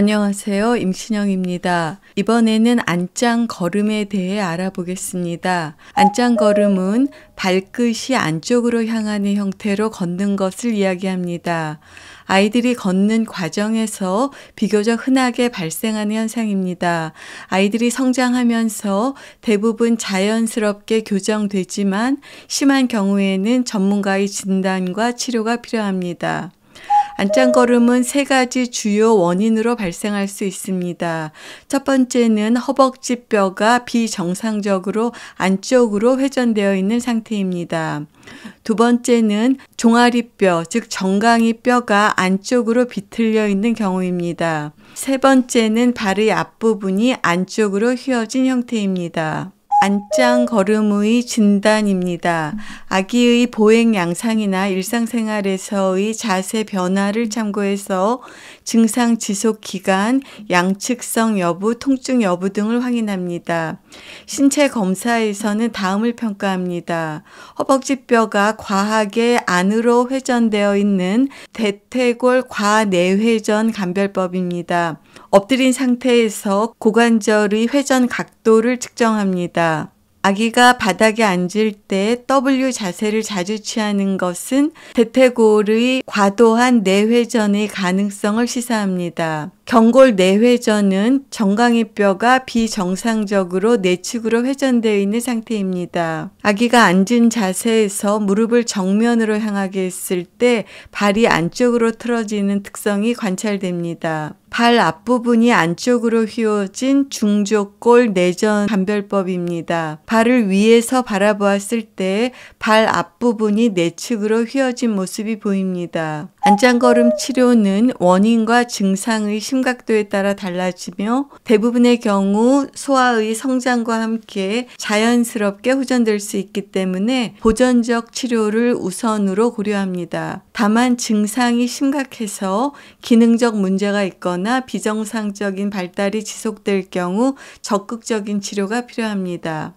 안녕하세요. 임신영입니다. 이번에는 안짱 걸음에 대해 알아보겠습니다. 안짱 걸음은 발끝이 안쪽으로 향하는 형태로 걷는 것을 이야기합니다. 아이들이 걷는 과정에서 비교적 흔하게 발생하는 현상입니다. 아이들이 성장하면서 대부분 자연스럽게 교정되지만 심한 경우에는 전문가의 진단과 치료가 필요합니다. 안짱걸음은 세 가지 주요 원인으로 발생할 수 있습니다. 첫 번째는 허벅지 뼈가 비정상적으로 안쪽으로 회전되어 있는 상태입니다. 두 번째는 종아리뼈, 즉 정강이 뼈가 안쪽으로 비틀려 있는 경우입니다. 세 번째는 발의 앞부분이 안쪽으로 휘어진 형태입니다. 안짱 걸음의 진단입니다. 아기의 보행 양상이나 일상생활에서의 자세 변화를 참고해서 증상 지속 기간, 양측성 여부, 통증 여부 등을 확인합니다. 신체 검사에서는 다음을 평가합니다. 허벅지뼈가 과하게 안으로 회전되어 있는 대퇴골 과내회전 감별법입니다. 엎드린 상태에서 고관절의 회전 각도를 측정합니다. 아기가 바닥에 앉을 때 W 자세를 자주 취하는 것은 대퇴골의 과도한 내회전의 가능성을 시사합니다. 경골 내회전은 정강이 뼈가 비정상적으로 내측으로 회전되어 있는 상태입니다. 아기가 앉은 자세에서 무릎을 정면으로 향하게 했을 때 발이 안쪽으로 틀어지는 특성이 관찰됩니다. 발 앞부분이 안쪽으로 휘어진 중조골 내전 감별법입니다. 발을 위에서 바라보았을 때 발 앞부분이 내측으로 휘어진 모습이 보입니다. 안장걸음 치료는 원인과 증상의 심각도에 따라 달라지며 대부분의 경우 소아의 성장과 함께 자연스럽게 호전될 수 있기 때문에 보전적 치료를 우선으로 고려합니다. 다만 증상이 심각해서 기능적 문제가 있거나 비정상적인 발달이 지속될 경우 적극적인 치료가 필요합니다.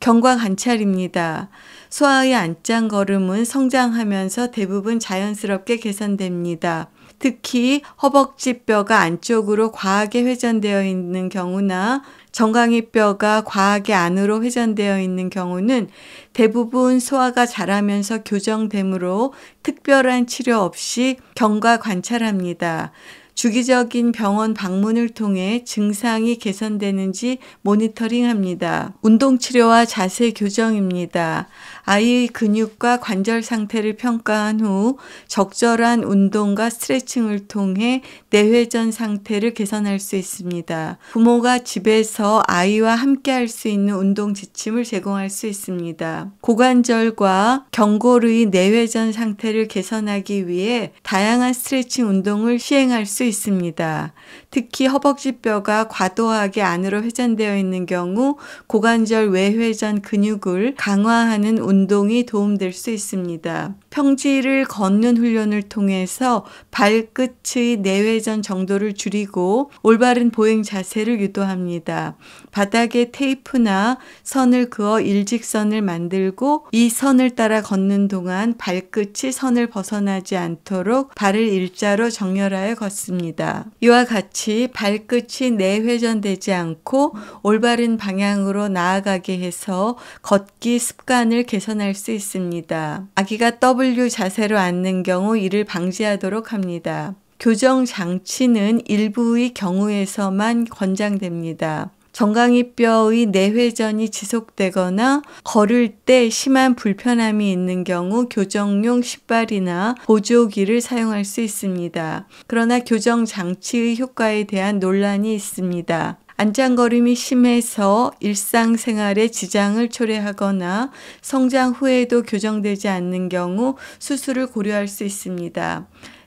경광 관찰입니다. 소아의 안장 걸음은 성장하면서 대부분 자연스럽게 개선됩니다. 특히 허벅지 뼈가 안쪽으로 과하게 회전되어 있는 경우나 정강이 뼈가 과하게 안으로 회전되어 있는 경우는 대부분 소화가 자라면서 교정되므로 특별한 치료 없이 경과 관찰합니다. 주기적인 병원 방문을 통해 증상이 개선되는지 모니터링합니다. 운동 치료와 자세 교정입니다. 아이의 근육과 관절 상태를 평가한 후 적절한 운동과 스트레칭을 통해 내회전 상태를 개선할 수 있습니다. 부모가 집에서 아이와 함께 할 수 있는 운동 지침을 제공할 수 있습니다. 고관절과 경골의 내회전 상태를 개선하기 위해 다양한 스트레칭 운동을 시행할 수 있습니다. 특히 허벅지뼈가 과도하게 안으로 회전되어 있는 경우 고관절 외회전 근육을 강화하는 운동이 도움될 수 있습니다. 평지를 걷는 훈련을 통해서 발끝의 내회전 정도를 줄이고 올바른 보행 자세를 유도합니다. 바닥에 테이프나 선을 그어 일직선을 만들고 이 선을 따라 걷는 동안 발끝이 선을 벗어나지 않도록 발을 일자로 정렬하여 걷습니다. 있습니다. 이와 같이 발끝이 내회전되지 않고 올바른 방향으로 나아가게 해서 걷기 습관을 개선할 수 있습니다. 아기가 W 자세로 앉는 경우 이를 방지하도록 합니다. 교정 장치는 일부의 경우에서만 권장됩니다. 정강이뼈의 내회전이 지속되거나 걸을 때 심한 불편함이 있는 경우 교정용 신발이나 보조기를 사용할 수 있습니다. 그러나 교정 장치의 효과에 대한 논란이 있습니다. 안장거림이 심해서 일상생활에 지장을 초래하거나 성장 후에도 교정되지 않는 경우 수술을 고려할 수 있습니다.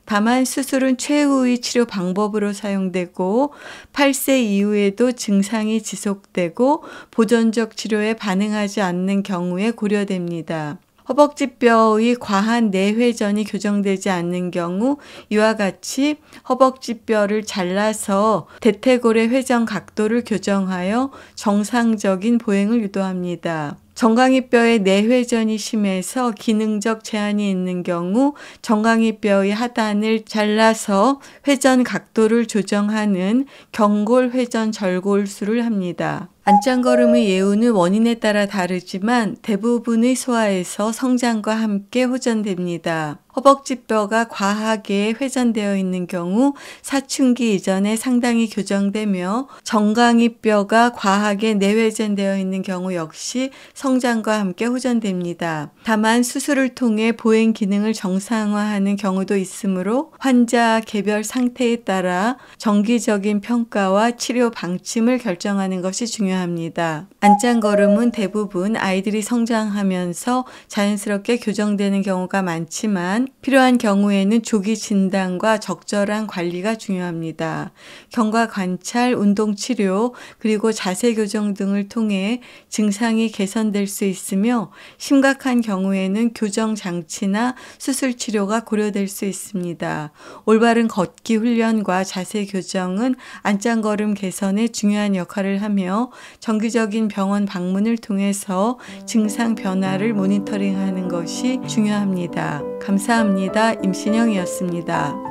다만 수술은 최후의 치료 방법으로 사용되고 8세 이후에도 증상이 지속되고 보존적 치료에 반응하지 않는 경우에 고려됩니다. 허벅지뼈의 과한 내회전이 교정되지 않는 경우 이와 같이 허벅지뼈를 잘라서 대퇴골의 회전 각도를 교정하여 정상적인 보행을 유도합니다. 정강이뼈의 내회전이 심해서 기능적 제한이 있는 경우 정강이뼈의 하단을 잘라서 회전 각도를 조정하는 경골 회전 절골술을 합니다. 안짱걸음의 예우는 원인에 따라 다르지만 대부분의 소아에서 성장과 함께 호전됩니다. 허벅지뼈가 과하게 회전되어 있는 경우 사춘기 이전에 상당히 교정되며 정강이뼈가 과하게 내회전되어 있는 경우 역시 성장과 함께 호전됩니다. 다만 수술을 통해 보행 기능을 정상화하는 경우도 있으므로 환자 개별 상태에 따라 정기적인 평가와 치료 방침을 결정하는 것이 중요합니다. 안짱걸음은 대부분 아이들이 성장하면서 자연스럽게 교정되는 경우가 많지만 또한 필요한 경우에는 조기 진단과 적절한 관리가 중요합니다. 경과 관찰, 운동 치료, 그리고 자세 교정 등을 통해 증상이 개선될 수 있으며 심각한 경우에는 교정 장치나 수술 치료가 고려될 수 있습니다. 올바른 걷기 훈련과 자세 교정은 안장걸음 개선에 중요한 역할을 하며 정기적인 병원 방문을 통해서 증상 변화를 모니터링하는 것이 중요합니다. 감사합니다. 임신영이었습니다.